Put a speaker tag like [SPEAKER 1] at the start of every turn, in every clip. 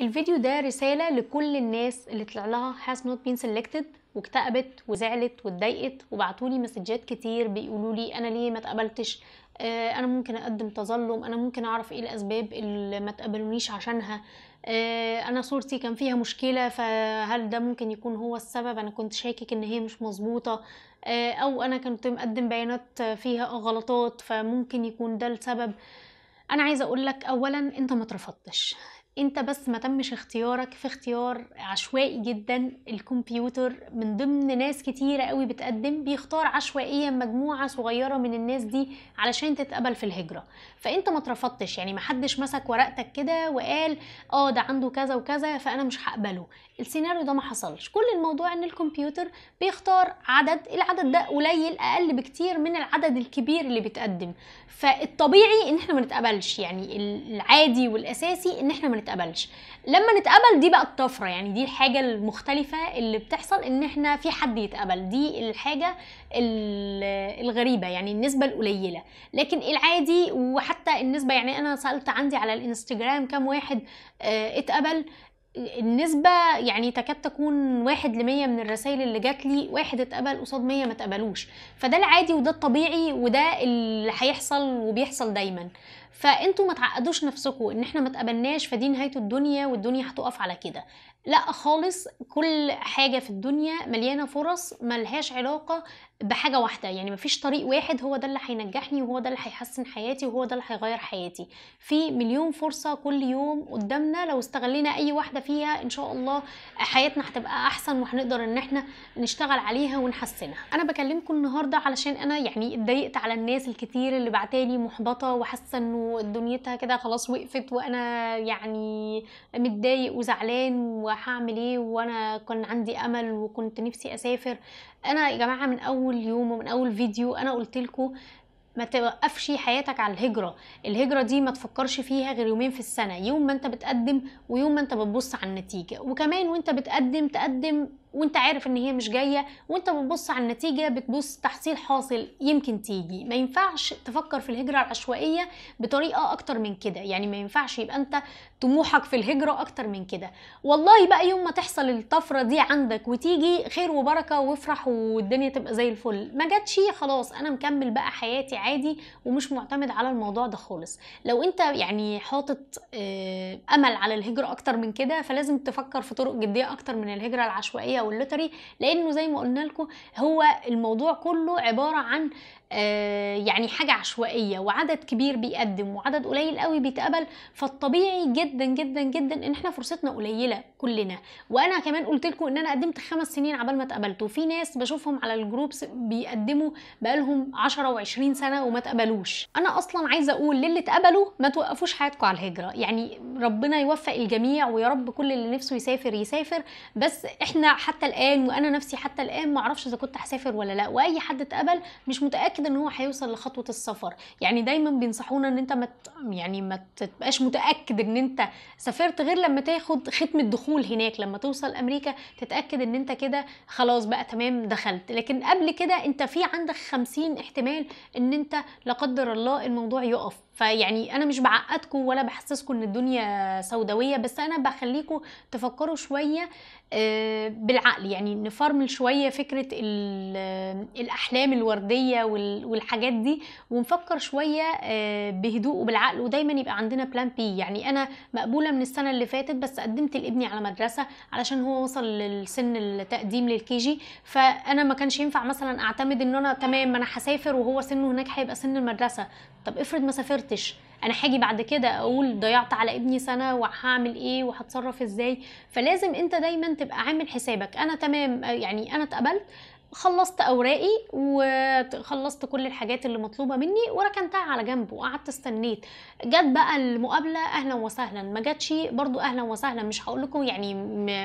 [SPEAKER 1] الفيديو ده رسالة لكل الناس اللي طلع لها has not been selected واكتئبت وزعلت واتضايقت وبعتولي مسجات كتير بيقولولي انا ليه ما تقبلتش آه، انا ممكن اقدم تظلم انا ممكن اعرف ايه الاسباب اللي ما تقبلونيش عشانها آه، انا صورتي كان فيها مشكله فهل ده ممكن يكون هو السبب انا كنت شاكك ان هي مش مظبوطه آه، او انا كنت مقدم بيانات فيها غلطات فممكن يكون ده السبب انا عايزه اقول لك اولا انت ما ترفضتش انت بس ما تمش اختيارك في اختيار عشوائي جدا الكمبيوتر من ضمن ناس كتيرة قوي بتقدم بيختار عشوائيا مجموعة صغيرة من الناس دي علشان تتقبل في الهجرة فانت ما اترفضتش يعني ما حدش مسك ورقتك كده وقال اه ده عنده كذا وكذا فانا مش هقبله السيناريو ده ما حصلش كل الموضوع ان الكمبيوتر بيختار عدد العدد ده قليل اقل بكتير من العدد الكبير اللي بيتقدم فالطبيعي ان احنا ما نتقبلش يعني العادي والاساسي ان احنا ما نتقبلش لما نتقبل دي بقى الطفره يعني دي الحاجه المختلفه اللي بتحصل ان احنا في حد يتقبل دي الحاجه الغريبه يعني النسبه القليله لكن العادي وحتى النسبه يعني انا سالت عندي على الانستجرام كام واحد اه اتقبل النسبة يعني تكاد تكون واحد لمية من الرسائل اللي جات لي واحد اتقبل قصاد مية ما تقبلوش فده العادي وده الطبيعي وده اللي هيحصل وبيحصل دايما فانتوا ما تعقدوش نفسكم ان احنا ما تقبلناش فدي نهايه الدنيا والدنيا هتقف على كده لا خالص كل حاجه في الدنيا مليانه فرص ملهاش علاقه بحاجه واحده يعني مفيش طريق واحد هو ده اللي هينجحني وهو ده اللي هيحسن حياتي وهو ده اللي هيغير حياتي في مليون فرصه كل يوم قدامنا لو استغلينا اي واحده فيها ان شاء الله حياتنا هتبقى احسن وهنقدر ان احنا نشتغل عليها ونحسنها انا بكلمكم النهارده علشان انا يعني اتضايقت على الناس الكتير اللي بعتالي محبطه وحاسه انه ودنيتها دنيتها كده خلاص وقفت وانا يعني متضايق وزعلان وهعمل ايه وانا كان عندي امل وكنت نفسي اسافر انا يا جماعه من اول يوم ومن اول فيديو انا قلت لكم ما توقفش حياتك على الهجرة الهجرة دي ما تفكرش فيها غير يومين في السنة يوم ما انت بتقدم ويوم ما انت بتبص على النتيجة وكمان وانت بتقدم تقدم وانت عارف ان هي مش جايه وانت بتبص على النتيجه بتبص تحصيل حاصل يمكن تيجي ما ينفعش تفكر في الهجره العشوائيه بطريقه اكتر من كده يعني ما ينفعش يبقى انت طموحك في الهجره اكتر من كده والله بقى يوم ما تحصل الطفره دي عندك وتيجي خير وبركه وافرح والدنيا تبقى زي الفل ما جاتش خلاص انا مكمل بقى حياتي عادي ومش معتمد على الموضوع ده خالص لو انت يعني حاطط آه، امل على الهجره اكتر من كده فلازم تفكر في طرق جديه اكتر من الهجره العشوائيه واللوتري لانه زي ما قلنا لكم هو الموضوع كله عباره عن آه، يعني حاجة عشوائية وعدد كبير بيقدم وعدد قليل قوي بيتقبل فالطبيعي جدا جدا جدا ان احنا فرصتنا قليلة كلنا وانا كمان قلت لكم ان انا قدمت خمس سنين عبال ما اتقبلت وفي ناس بشوفهم على الجروبس بيقدموا بقالهم 10 و20 سنة وما اتقبلوش انا اصلا عايزة اقول للي اتقبلوا ما توقفوش حياتكم على الهجرة يعني ربنا يوفق الجميع ويا رب كل اللي نفسه يسافر يسافر بس احنا حتى الان وانا نفسي حتى الان ما اعرفش اذا كنت هسافر ولا لا واي حد اتقبل مش متأكد متاكد ان هو هيوصل لخطوه السفر يعني دايما بينصحونا ان انت ما يعني ما تبقاش متاكد ان انت سافرت غير لما تاخد ختم الدخول هناك لما توصل امريكا تتاكد ان انت كده خلاص بقى تمام دخلت لكن قبل كده انت في عندك 50 احتمال ان انت لا قدر الله الموضوع يقف فيعني انا مش بعقدكم ولا بحسسكم ان الدنيا سوداويه بس انا بخليكم تفكروا شويه آه، بالعقل يعني نفرمل شويه فكره الاحلام الورديه والحاجات دي ونفكر شويه آه، بهدوء وبالعقل ودايما يبقى عندنا بلان بي يعني انا مقبوله من السنه اللي فاتت بس قدمت لابني على مدرسه علشان هو وصل للسن التقديم للكيجي فانا ما كانش ينفع مثلا اعتمد ان انا تمام انا هسافر وهو سنه هناك هيبقى سن المدرسه طب افرض ما سافرت قدرتش انا هاجي بعد كده اقول ضيعت على ابني سنه وهعمل ايه وهتصرف ازاي فلازم انت دايما تبقى عامل حسابك انا تمام يعني انا اتقبلت خلصت اوراقي وخلصت كل الحاجات اللي مطلوبه مني وركنتها على جنب وقعدت استنيت جت بقى المقابله اهلا وسهلا ما جاتش برضو اهلا وسهلا مش هقول لكم يعني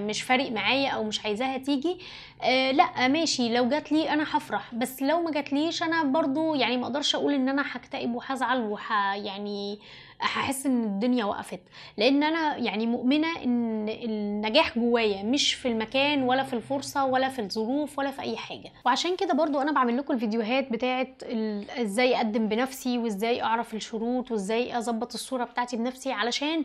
[SPEAKER 1] مش فارق معايا او مش عايزاها تيجي آه لا ماشي لو جات لي انا هفرح بس لو ما جاتليش انا برضو يعني ما اقدرش اقول ان انا هكتئب وهزعل وح يعني آه هحس ان الدنيا وقفت لان انا يعني مؤمنه ان النجاح جوايا مش في المكان ولا في الفرصه ولا في الظروف ولا في اي حاجه وعشان كده برضو انا بعمل لكم الفيديوهات بتاعه ازاي اقدم بنفسي وازاي اعرف الشروط وازاي اظبط الصوره بتاعتي بنفسي علشان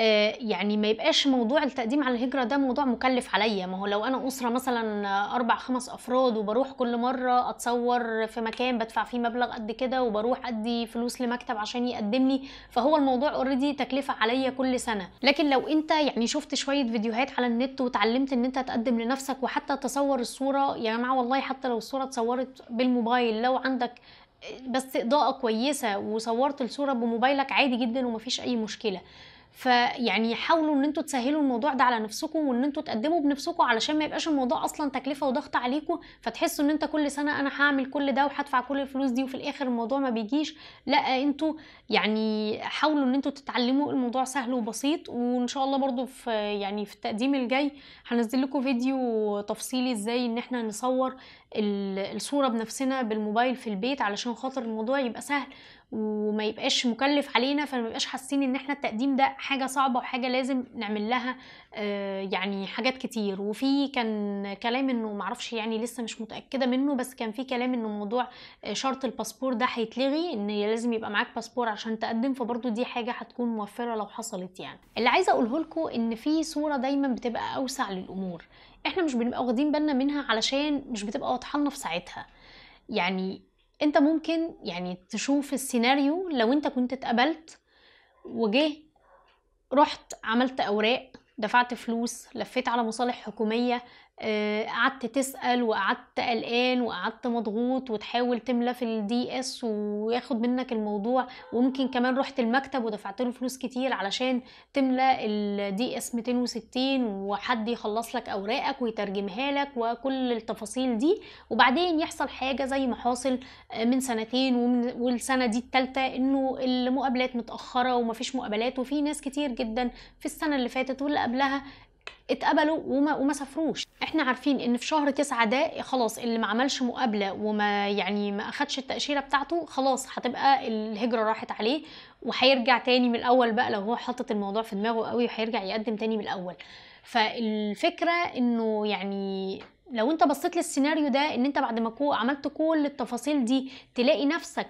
[SPEAKER 1] آه، يعني ما يبقاش موضوع التقديم على الهجره ده موضوع مكلف عليا ما هو لو انا اسره مثلا اربع خمس افراد وبروح كل مره اتصور في مكان بدفع فيه مبلغ قد كده وبروح ادي فلوس لمكتب عشان يقدم لي فهو الموضوع اوريدي تكلفه عليا كل سنه لكن لو انت يعني شفت شويه فيديوهات على النت وتعلمت ان انت تقدم لنفسك وحتى تصور الصوره يا جماعه والله حتى لو الصوره اتصورت بالموبايل لو عندك بس اضاءه كويسه وصورت الصوره بموبايلك عادي جدا ومفيش اي مشكله فيعني حاولوا ان انتوا تسهلوا الموضوع ده على نفسكم وان انتوا تقدموا بنفسكم علشان ما يبقاش الموضوع اصلا تكلفه وضغط عليكم فتحسوا ان انت كل سنه انا هعمل كل ده وهدفع كل الفلوس دي وفي الاخر الموضوع ما بيجيش لا انتوا يعني حاولوا ان انتوا تتعلموا الموضوع سهل وبسيط وان شاء الله برده في يعني في التقديم الجاي هنزل لكم فيديو تفصيلي ازاي ان احنا نصور الصوره بنفسنا بالموبايل في البيت علشان خاطر الموضوع يبقى سهل وما يبقاش مكلف علينا فما يبقاش حاسين ان احنا التقديم ده حاجه صعبه وحاجه لازم نعمل لها آه، يعني حاجات كتير وفي كان كلام انه معرفش يعني لسه مش متاكده منه بس كان في كلام انه موضوع آه، شرط الباسبور ده هيتلغي ان لازم يبقى معاك باسبور عشان تقدم فبرضه دي حاجه هتكون موفره لو حصلت يعني اللي عايزه اقوله لكم ان في صوره دايما بتبقى اوسع للامور احنا مش بنبقى واخدين بالنا منها علشان مش بتبقى واضحه لنا في ساعتها يعني انت ممكن يعني تشوف السيناريو لو انت كنت اتقبلت وجه رحت عملت اوراق دفعت فلوس لفيت على مصالح حكوميه آه، قعدت تسأل وقعدت قلقان وقعدت مضغوط وتحاول تملى في الدي اس وياخد منك الموضوع وممكن كمان رحت المكتب ودفعت له فلوس كتير علشان تملى الدي اس 260 وحد يخلص لك اوراقك ويترجمها لك وكل التفاصيل دي وبعدين يحصل حاجه زي ما حاصل آه، من سنتين ومن والسنه دي الثالثه انه المقابلات متاخره ومفيش مقابلات وفي ناس كتير جدا في السنه اللي فاتت واللي قبلها اتقبلوا وما, وما سافروش احنا عارفين ان في شهر تسعة ده خلاص اللي ما عملش مقابله وما يعني ما اخدش التاشيره بتاعته خلاص هتبقى الهجره راحت عليه وهيرجع تاني من الاول بقى لو هو حاطط الموضوع في دماغه قوي وهيرجع يقدم تاني من الاول فالفكره انه يعني لو انت بصيت للسيناريو ده ان انت بعد ما عملت كل التفاصيل دي تلاقي نفسك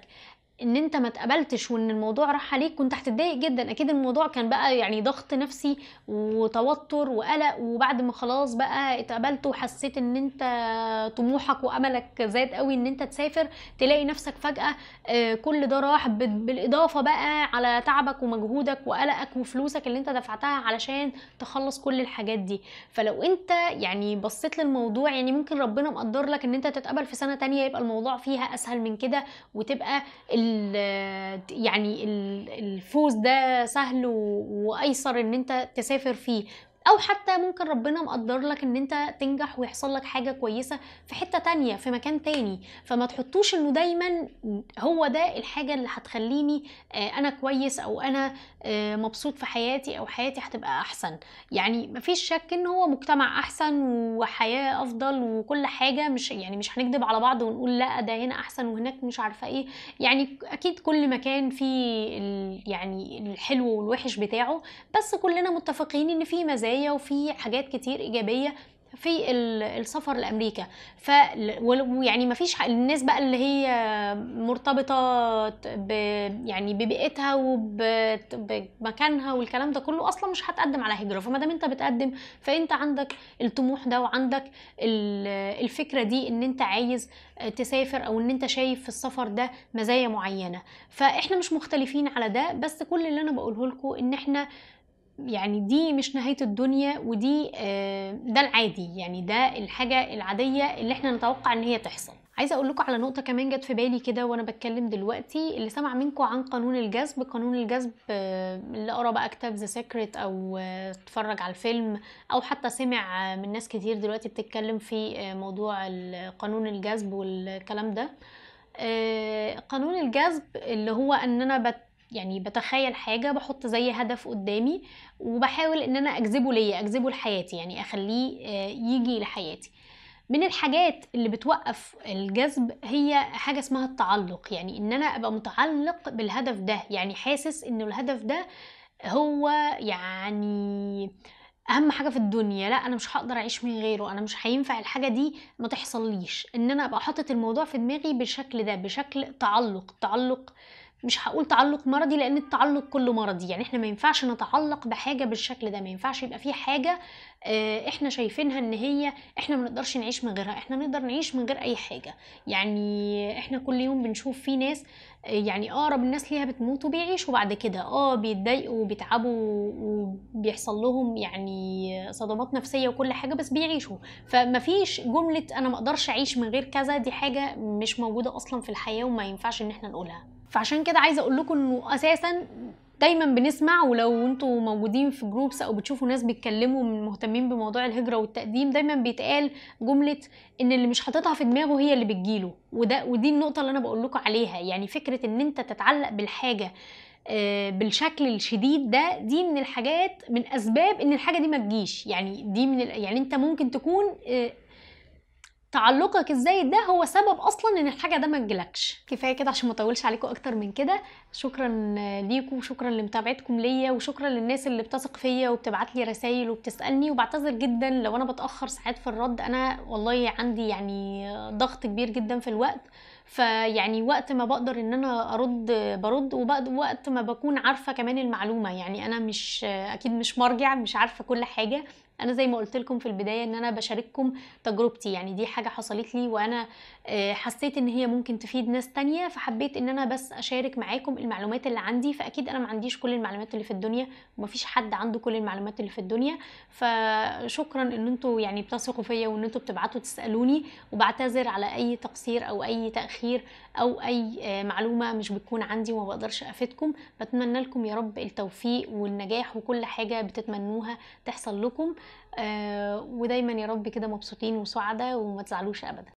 [SPEAKER 1] ان انت ما اتقبلتش وان الموضوع راح عليك كنت هتتضايق جدا اكيد الموضوع كان بقى يعني ضغط نفسي وتوتر وقلق وبعد ما خلاص بقى اتقبلت وحسيت ان انت طموحك واملك زاد قوي ان انت تسافر تلاقي نفسك فجاه آه، كل ده راح بالاضافه بقى على تعبك ومجهودك وقلقك وفلوسك اللي انت دفعتها علشان تخلص كل الحاجات دي فلو انت يعني بصيت للموضوع يعني ممكن ربنا مقدر لك ان انت تتقبل في سنه تانية يبقى الموضوع فيها اسهل من كده وتبقى يعني الفوز ده سهل وايسر ان انت تسافر فيه او حتى ممكن ربنا مقدر لك ان انت تنجح ويحصل لك حاجه كويسه في حته تانية في مكان تاني فما تحطوش انه دايما هو ده الحاجه اللي هتخليني آه، انا كويس او انا آه، مبسوط في حياتي او حياتي هتبقى احسن يعني مفيش شك ان هو مجتمع احسن وحياه افضل وكل حاجه مش يعني مش هنكذب على بعض ونقول لا ده هنا احسن وهناك مش عارفه ايه يعني اكيد كل مكان فيه يعني الحلو والوحش بتاعه بس كلنا متفقين ان في مزايا ايجابيه وفي حاجات كتير ايجابيه في السفر لامريكا ف ويعني ما فيش الناس بقى اللي هي مرتبطه ب يعني ببيئتها وبمكانها والكلام ده كله اصلا مش هتقدم على هجره فما دام انت بتقدم فانت عندك الطموح ده وعندك الفكره دي ان انت عايز تسافر او ان انت شايف في السفر ده مزايا معينه فاحنا مش مختلفين على ده بس كل اللي انا بقوله لكم ان احنا يعني دي مش نهاية الدنيا ودي آه، ده العادي يعني ده الحاجة العادية اللي احنا نتوقع ان هي تحصل عايزه اقول لكم على نقطه كمان جت في بالي كده وانا بتكلم دلوقتي اللي سمع منكم عن قانون الجذب قانون الجذب اللي آه، قرا بقى كتاب ذا سيكريت او آه، اتفرج على الفيلم او حتى سمع من ناس كتير دلوقتي بتتكلم في موضوع قانون الجذب والكلام ده قانون الجذب اللي هو ان انا بت يعني بتخيل حاجة بحط زي هدف قدامي وبحاول ان انا اجذبه ليا اجذبه لحياتي يعني اخليه آه، يجي لحياتي من الحاجات اللي بتوقف الجذب هي حاجة اسمها التعلق يعني ان انا ابقى متعلق بالهدف ده يعني حاسس انه الهدف ده هو يعني اهم حاجه في الدنيا لا انا مش هقدر اعيش من غيره انا مش هينفع الحاجه دي ما ليش ان انا ابقى حاطط الموضوع في دماغي بالشكل ده بشكل تعلق تعلق مش هقول تعلق مرضي لان التعلق كله مرضي يعني احنا ما ينفعش نتعلق بحاجه بالشكل ده ما ينفعش يبقى في حاجه آه، احنا شايفينها ان هي احنا ما نقدرش نعيش من غيرها احنا نقدر نعيش من غير اي حاجه يعني احنا كل يوم بنشوف في ناس آه، يعني اقرب الناس ليها بتموت وبيعيشوا بعد كده اه بيتضايقوا وبيتعبوا وبيحصل لهم يعني صدمات نفسيه وكل حاجه بس بيعيشوا فمفيش جمله انا ما اقدرش اعيش من غير كذا دي حاجه مش موجوده اصلا في الحياه وما ينفعش ان احنا نقولها فعشان كده عايزه اقول لكم انه اساسا دايما بنسمع ولو انتوا موجودين في جروبس او بتشوفوا ناس بيتكلموا من مهتمين بموضوع الهجره والتقديم دايما بيتقال جمله ان اللي مش حاططها في دماغه هي اللي بتجيله وده ودي النقطه اللي انا بقول لكم عليها يعني فكره ان انت تتعلق بالحاجه آه، بالشكل الشديد ده دي من الحاجات من اسباب ان الحاجه دي ما تجيش يعني دي من يعني انت ممكن تكون آه، تعلقك الزايد ده هو سبب اصلا ان الحاجه ده ما تجيلكش كفايه كده عشان ما اطولش عليكم اكتر من كده شكرا ليكم وشكرا لمتابعتكم ليا وشكرا للناس اللي بتثق فيا وبتبعت لي رسائل وبتسالني وبعتذر جدا لو انا بتاخر ساعات في الرد انا والله عندي يعني ضغط كبير جدا في الوقت فيعني وقت ما بقدر ان انا ارد برد ووقت ما بكون عارفه كمان المعلومه يعني انا مش اكيد مش مرجع مش عارفه كل حاجه انا زي ما قلت لكم في البدايه ان انا بشارككم تجربتي يعني دي حاجه حصلت لي وانا آه، حسيت ان هي ممكن تفيد ناس تانية فحبيت ان انا بس اشارك معاكم المعلومات اللي عندي فاكيد انا ما عنديش كل المعلومات اللي في الدنيا ومفيش حد عنده كل المعلومات اللي في الدنيا فشكرا ان انتوا يعني بتثقوا فيا وان انتوا بتبعتوا تسالوني وبعتذر على اي تقصير او اي تاخير او اي آه، معلومه مش بتكون عندي وما بقدرش افيدكم بتمنى لكم يا رب التوفيق والنجاح وكل حاجه بتتمنوها تحصل لكم آه، ودايما يا رب كده مبسوطين وسعداء وما تزعلوش ابدا